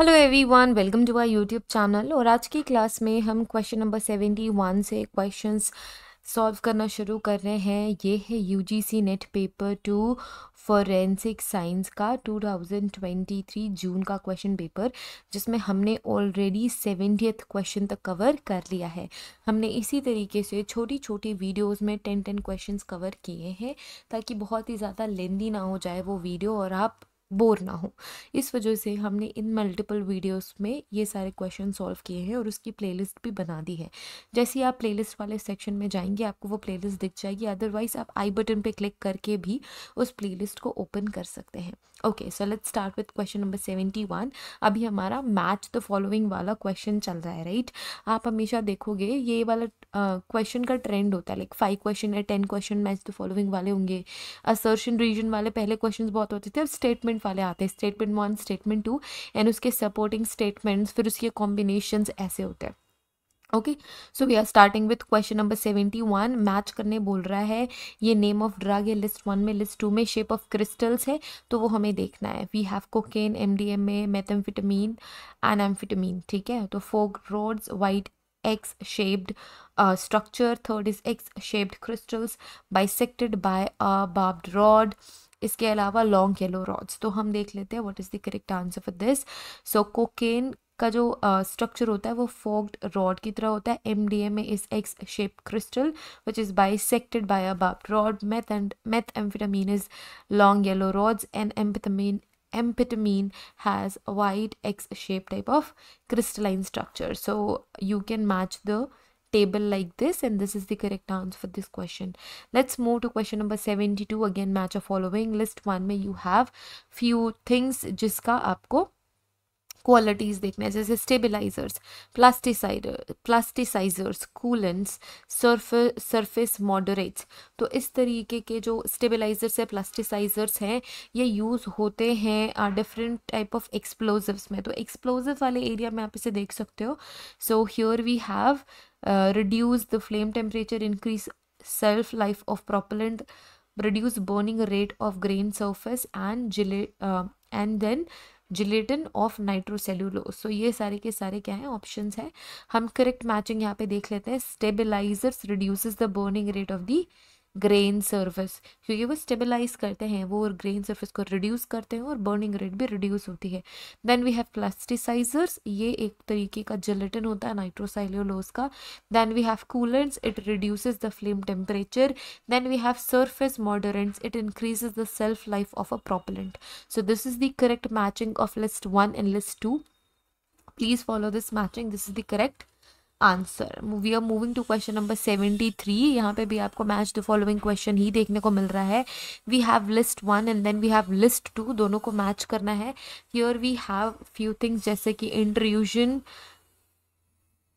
Hello everyone welcome to our YouTube channel और आज की क्लास में हम क्वेश्चन नंबर सेवेंटी वन से क्वेश्चंस सॉल्व करना शुरू कर रहे हैं ये है UGC NET paper two forensic science का 2023 जून का क्वेश्चन पेपर जिसमें हमने ऑलरेडी सेवेंटियथ क्वेश्चन तक कवर कर लिया है हमने इसी तरीके से छोटी छोटी वीडियोस में टेन टेन क्वेश्चंस कवर किए हैं ताकि बहुत ही ज़्यादा लेंदी ना हो जाए वो वीडियो और आप बोर ना हो इस वजह से हमने इन मल्टीपल वीडियोस में ये सारे क्वेश्चन सॉल्व किए हैं और उसकी प्लेलिस्ट भी बना दी है जैसे ही आप प्लेलिस्ट वाले सेक्शन में जाएंगे आपको वो प्लेलिस्ट दिख जाएगी अदरवाइज आप आई बटन पे क्लिक करके भी उस प्लेलिस्ट को ओपन कर सकते हैं okay so let's start with question number seventy one अभी हमारा मैच द फॉलोइंग वाला क्वेश्चन चल रहा है राइट आप हमेशा देखोगे ये वाला क्वेश्चन uh, का ट्रेंड होता है लाइक फाइव क्वेश्चन या ten question match the following वाले होंगे असर्शन रीजन वाले पहले क्वेश्चन बहुत होते थे अब स्टेटमेंट स्टेटमेंट वाले आते हैं statement one statement two and उसके सपोर्टिंग स्टेटमेंट्स फिर उसके कॉम्बिनेशन ऐसे होते हैं okay so we are starting with question number seventy one match करने बोल रहा है ये नेम ऑफ ड्रग है लिस्ट वन में लिस्ट टू में शेप ऑफ क्रिस्टल्स है तो वो हमें देखना है we have cocaine M D M A methamphetamine and amphetamine ठीक है तो fork rods white x shaped structure third is X shaped crystals bisected by a barbed rod इसके अलावा लॉन्ग येलो रॉड्स तो हम देख लेते हैं what is the correct answer for this so cocaine का जो स्ट्रक्चर uh, होता है वो फोग्ड रॉड की तरह होता है M D M is X shape crystal which is bisected by a बाप rod meth and methamphetamine is long yellow rods and amphetamine amphetamine has white X shape type of crystalline structure so you can match the table like this and this is the correct answer for this question let's move to question number 72 again match of following list one में you have few things जिसका आपको qualities देखने हैं जैसे stabilisers plasticiser plasticisers coolants surface surface moderates तो इस तरीके के जो स्टेबलाइजर्स है प्लास्टिसाइजर्स हैं ये यूज़ होते हैं डिफरेंट टाइप ऑफ एक्सप्लोजिव्स में तो एक्सप्लोजिव वाले एरिया में आप इसे देख सकते हो so here we have uh, reduce the flame temperature increase shelf life of propellant reduce burning rate of grain surface and gelatin uh, and then gelatin of nitrocellulose so ये सारे के सारे क्या हैं ऑप्शंस हैं हम करेक्ट मैचिंग यहाँ पे देख लेते हैं stabilisers reduces the burning rate of the grain surface क्योंकि वो स्टेबलाइज करते हैं वो ग्रेन सर्विस को रिड्यूस करते हैं और बर्निंग रेट भी रिड्यूस होती है देन वी हैव प्लास्टिसाइजर्स ये एक तरीके का जेलेटिन होता है नाइट्रोसाइलोलोस का then we have coolants it reduce the flame temperature then we have surface moderants it increases the shelf life of a propellant so this is the correct matching of list one and list two please follow this matching this is the correct answer we are moving to question number seventy three यहाँ पे भी आपको match the following question ही देखने को मिल रहा है we have list one and then we have list two दोनों को मैच करना है here we have few things जैसे कि intrusion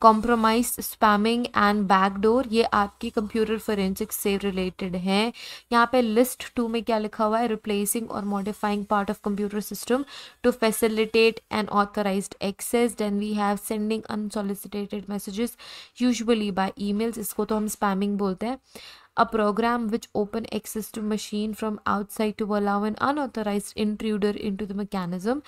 compromise spamming and backdoor ये आपकी कंप्यूटर फोरेंसिक्स से रिलेटेड हैं यहाँ पे लिस्ट टू में क्या लिखा हुआ है रिप्लेसिंग और modifying part of computer system to facilitate and authorise access then we have sending unsolicited messages by by mails इसको तो हम स्पैमिंग बोलते हैं program which open access to machine from outside to allow an unauthorised intruder into the mechanism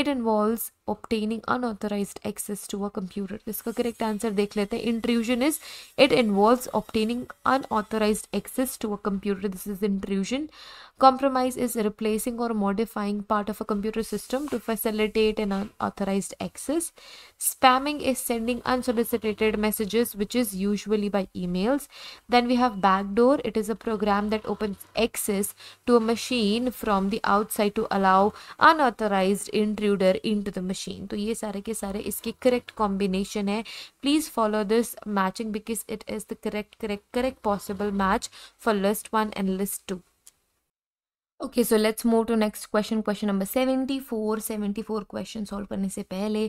it involve obtaining unauthorized access to a computer इसका correct answer देख लेते हैं intrusion is it involves obtaining unauthorized access to a computer this is intrusion compromise is replacing or modifying part of a computer system to facilitate an unauthorized access spamming is sending unsolicited messages which is usually by emails then we have backdoor it is a program that opens access to a machine from the outside to allow unauthorized intruder into the machine machine तो ये सारे के सारे इसके correct combination है please follow this matching because it is the correct correct correct possible match for list one and list two okay so let's move to next question question number seventy four seventy four question solve करने से पहले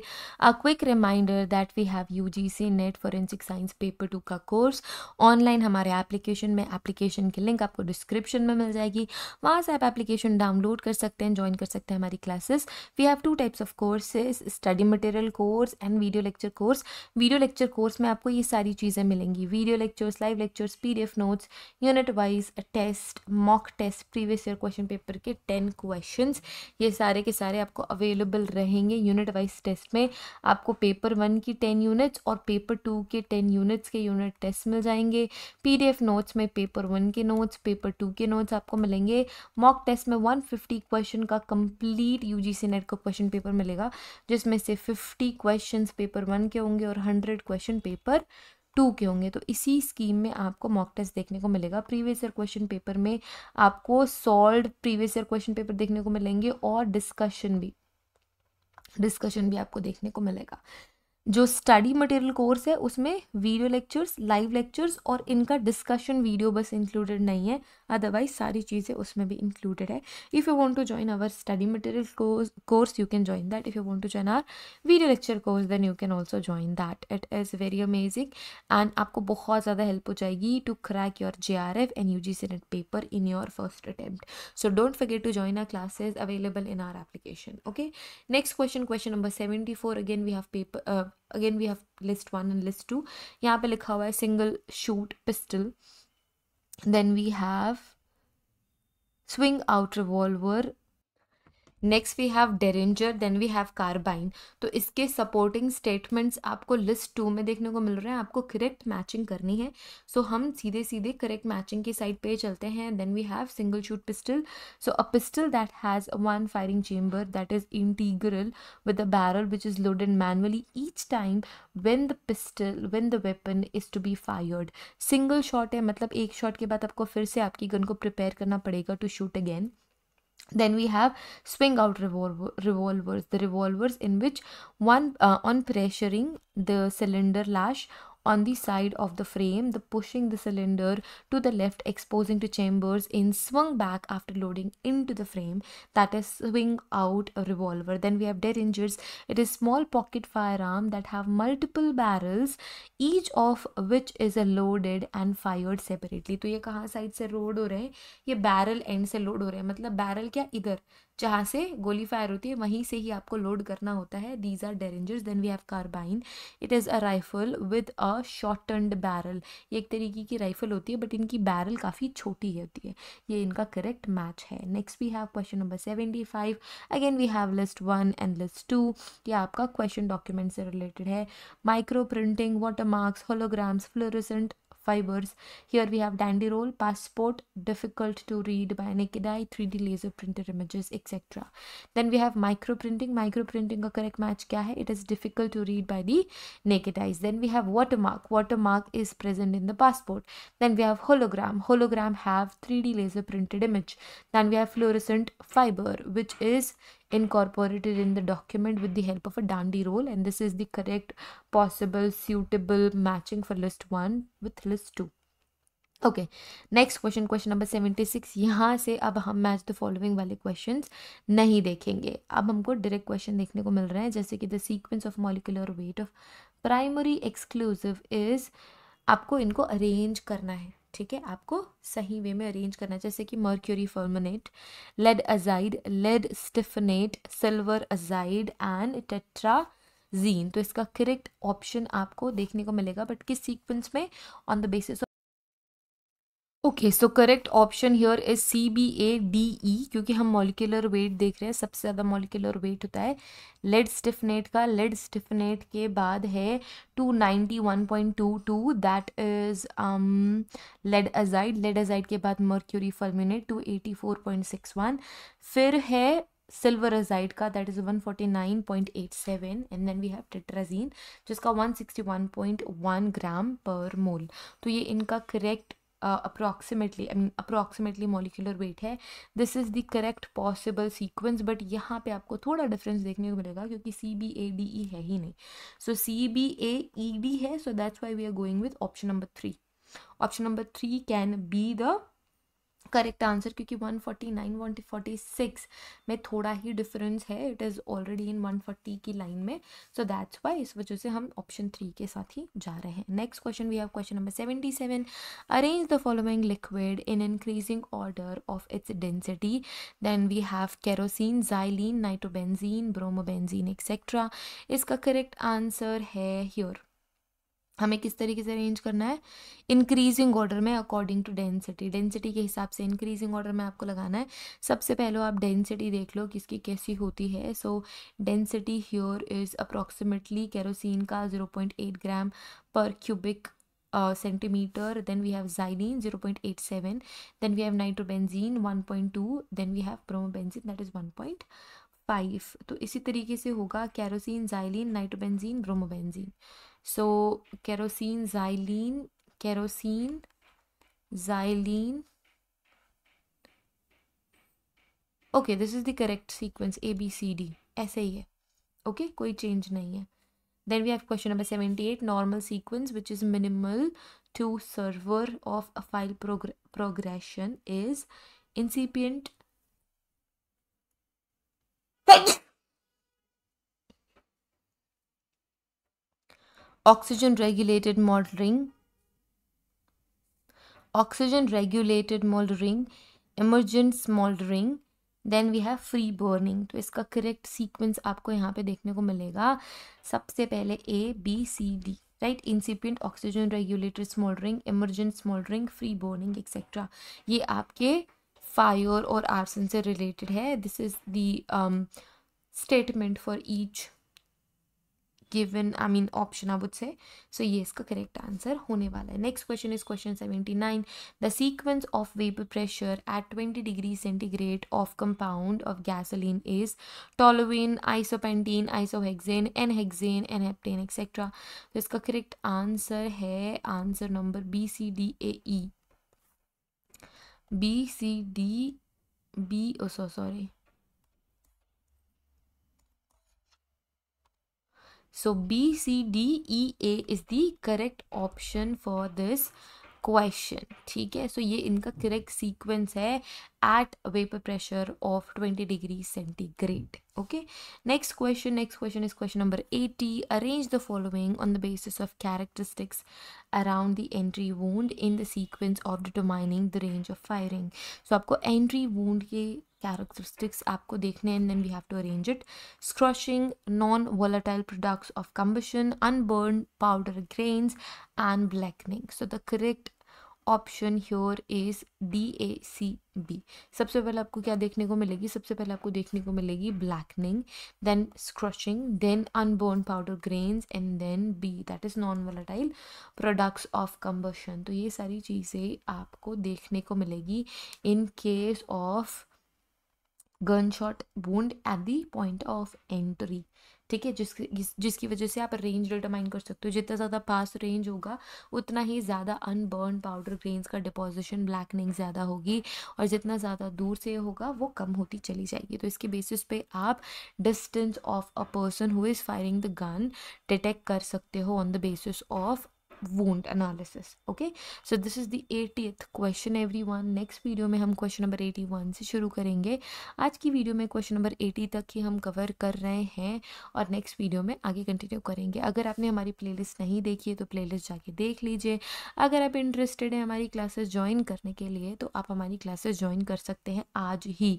a quick reminder that we have U G C NET forensic science paper two का course online हमारे application में application की link आपको description में मिल जाएगी वहाँ से आप एप्लीकेशन डाउनलोड कर सकते हैं ज्वाइन कर सकते हैं हमारी classes we have two types of courses study material course and video lecture course video lecture course में आपको ये सारी चीज़ें मिलेंगी video lectures live lectures P D F notes unit wise test mock test previous year question question paper के ten question ये सारे के सारे आपको अवेलेबल रहेंगे यूनिट वाइज टेस्ट में आपको पेपर वन की टेन यूनिट्स और पेपर टू के टेन यूनिट्स के यूनिट टेस्ट मिल जाएंगे पीडीएफ नोट्स में पेपर वन के नोट्स पेपर टू के नोट्स आपको मिलेंगे मॉक टेस्ट में वन फिफ्टी क्वेश्चन का कंप्लीट यूजीसी नेट का क्वेश्चन पेपर मिलेगा जिसमें से फिफ्टी क्वेश्चन पेपर वन के होंगे और हंड्रेड क्वेश्चन पेपर टू के होंगे तो इसी स्कीम में आपको मॉक टेस्ट देखने को मिलेगा प्रीवियस ईयर क्वेश्चन पेपर में आपको solve previous year question paper देखने को मिलेंगे और डिस्कशन भी डिस्कशन भी आपको देखने को मिलेगा जो स्टडी मटेरियल कोर्स है उसमें वीडियो लेक्चर्स लाइव लेक्चर्स और इनका डिस्कशन वीडियो बस इंक्लूडेड नहीं है अदरवाइज सारी चीज़ें उसमें भी इंक्लूडेड है if you want to join our study material course you can join that if you want to join our video lecture course then you can also join that it is very amazing and आपको बहुत ज़्यादा help हो जाएगी to crack your J R F and U G C NET paper in your first attempt so don't forget to join our classes available in our application okay next question question number seventy four again we have paper again we have list one and list two yeah pe likha single shoot pistol then we have swing out revolver next we have derringer then we have carbine तो इसके supporting statements आपको list two में देखने को मिल रहे हैं आपको correct matching करनी है सो so, हम सीधे सीधे करेक्ट मैचिंग की साइड पे चलते हैं then we have single shoot pistol so a pistol that has one firing chamber that is integral with a barrel which is loaded manually each time when the pistol when the weapon is to be fired single shot है मतलब एक shot के बाद आपको फिर से आपकी gun को प्रिपेयर करना पड़ेगा to shoot again then we have swing out revolvers the revolvers in which one uh, on pressuring the cylinder lash on the side of the frame, the pushing the cylinder to the left, exposing to chambers in swung back after loading into the frame, that is swing out a revolver. Then we have derringers. It is small pocket firearm that have multiple barrels, each of which is a loaded and fired separately. तो ये कहाँ side से load हो रहे हैं barrel end end से load हो रहे हैं मतलब barrel क्या इधर जहाँ से गोली फायर होती है वहीं से ही आपको लोड करना होता है these are derringers then we have carbine it is a rifle with a short barrel ये एक तरीके की राइफल होती है बट इनकी बैरल काफ़ी छोटी होती है ये इनका करेक्ट मैच है next we have question number seventy five again we have list one and list two ये आपका क्वेश्चन डॉक्यूमेंट से रिलेटेड है micro printing water marks holograms fluorescent fibers. Here we have dandy roll, passport, difficult to read by naked eye, 3D laser printed images, etc. Then we have micro printing. Micro printing a correct match क्या है? It is difficult to read by the naked eyes. Then we have watermark. Watermark is present in the passport. Then we have hologram. Hologram have 3D laser printed image. Then we have fluorescent fiber, which is incorporated in the document with the help of a dandy roll and this is the correct possible suitable matching for list 1 with list 2 okay next question question number seventy six यहाँ से अब हम match the following वाले questions नहीं देखेंगे अब हमको direct question देखने को मिल रहे हैं जैसे कि the sequence of molecular weight of primary exclusive is आपको इनको अरेंज करना है ठीक है आपको सही वे में अरेंज करना जैसे कि mercury fulminate lead azide lead styphnate silver azide and tetrazene तो इसका करेक्ट ऑप्शन आपको देखने को मिलेगा बट किस सीक्वेंस में on the basis okay so correct option here is C B A D E क्योंकि हम मॉलिकुलर वेट देख रहे हैं सबसे ज़्यादा मॉलिकुलर वेट होता है लेड स्टिफनेट का लेड स्टिफनेट के बाद है two ninety one point two two that is lead azide lead azide के बाद mercury fulminate two eighty four point six one फिर है सिल्वर अजाइड का that is one forty nine point eight seven and then we have tetrazene जिसका one sixty one point one gram per mole तो ये इनका correct approximately approximately molecular weight है this is the correct possible sequence but यहाँ पे आपको थोड़ा difference देखने को मिलेगा क्योंकि सी बी ए डी ई है ही नहीं सो सी बी ए ई डी है so that's why we are going with option number three option number three can be the correct answer क्योंकि 149 146 में थोड़ा ही डिफरेंस है इट इज़ ऑलरेडी इन 140 की लाइन में सो दैट्स वाई इस वजह से हम ऑप्शन थ्री के साथ ही जा रहे हैं next question we have question number 77 arrange the following liquid in increasing order of its density then we have kerosene xylene nitrobenzene bromobenzene etcetera इसका करेक्ट आंसर है ह्योर हमें किस तरीके से अरेंज करना है इंक्रीजिंग ऑर्डर में अकॉर्डिंग टू डेंसिटी डेंसिटी के हिसाब से इंक्रीजिंग ऑर्डर में आपको लगाना है सबसे पहले आप डेंसिटी देख लो किसकी कैसी होती है so density here is approximately kerosene का zero point eight gram per cubic eight seven then we have 0.87 one point two then 1.2 have we have is one point five तो इसी तरीके से होगा kerosene xylene nitrobenzene bromobenzene So kerosene, xylene, kerosene, xylene. Okay, this is the correct sequence A B C D. ऐसे ही है okay कोई change नहीं है then we have question number 78 normal sequence which is minimal to server of a file prog progression is incipient oxygen regulated monitoring oxygen regulated moldering emergence moldering then we have free burning तो इसका correct sequence आपको यहाँ पे देखने को मिलेगा सबसे पहले A B C D right incipient oxygen regulated smouldering emergent smouldering free burning etcetera ये आपके फायर और आर्सन से रिलेटेड है this is the statement for each given i mean option i would say so ये इसका correct answer होने वाला है next question is question 79 the sequence of vapour pressure at 20 degree centigrade of compound of gasoline is toluene isopentane isohexane n hexane n heptane etcetera तो इसका correct answer है answer number B C D A E B C D B oh sorry So B, C, D, E, A is the correct option for this question ठीक है so so, ये इनका correct sequence है at vapour pressure of 20 degree centigrade okay next question next question is question number 80 arrange the following on the basis of characteristics around the entry wound in the sequence of determining the range of firing so आपको entry wound के characteristics aapko dekhne and then we have to arrange it squashing non-volatile products of combustion unburned powder grains and blackening so the correct option here is D A C B सबसे पहले आपको क्या देखने को मिलेगी सबसे पहले आपको देखने को मिलेगी blackening then scorching then unburnt powder grains and then B that is non volatile products of combustion तो ये सारी चीज़ें आपको देखने को मिलेगी in case of gun shot wound at the point of entry ठीक है जिसकी जिस, जिसकी वजह से आप रेंज डिटरमाइन कर सकते हो जितना ज़्यादा पास रेंज होगा उतना ही ज़्यादा अनबर्न पाउडर ग्रेन्स का डिपोजिशन ब्लैकनिंग ज़्यादा होगी और जितना ज़्यादा दूर से होगा वो कम होती चली जाएगी तो इसके बेसिस पे आप distance of a person who is firing the gun detect कर सकते हो on the basis of wound analysis okay so this is the 80th question everyone next video mein hum question number 81 se shuru karenge aaj ki video mein question number 80 tak hi hum cover kar rahe hain aur next video mein aage continue karenge agar aapne hamari playlist nahi dekhi hai to playlist जाके dekh lijiye agar aap interested हैं hamari classes join karne ke liye to aap hamari classes join kar sakte hain aaj hi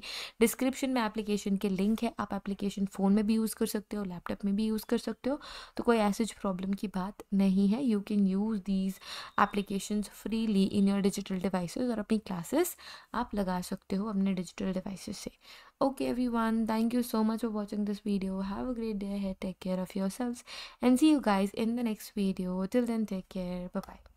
description mein application ke link hai aap application phone mein bhi use kar sakte ho laptop mein bhi use kar sakte ho to koi aise problem ki baat nahi hai you can can use these applications freely in your digital devices or अपनी classes आप लगा सकते हो अपने digital devices से okay everyone thank you so much for watching this video have a great day ahead take care of yourselves and see you guys in the next video till then take care bye bye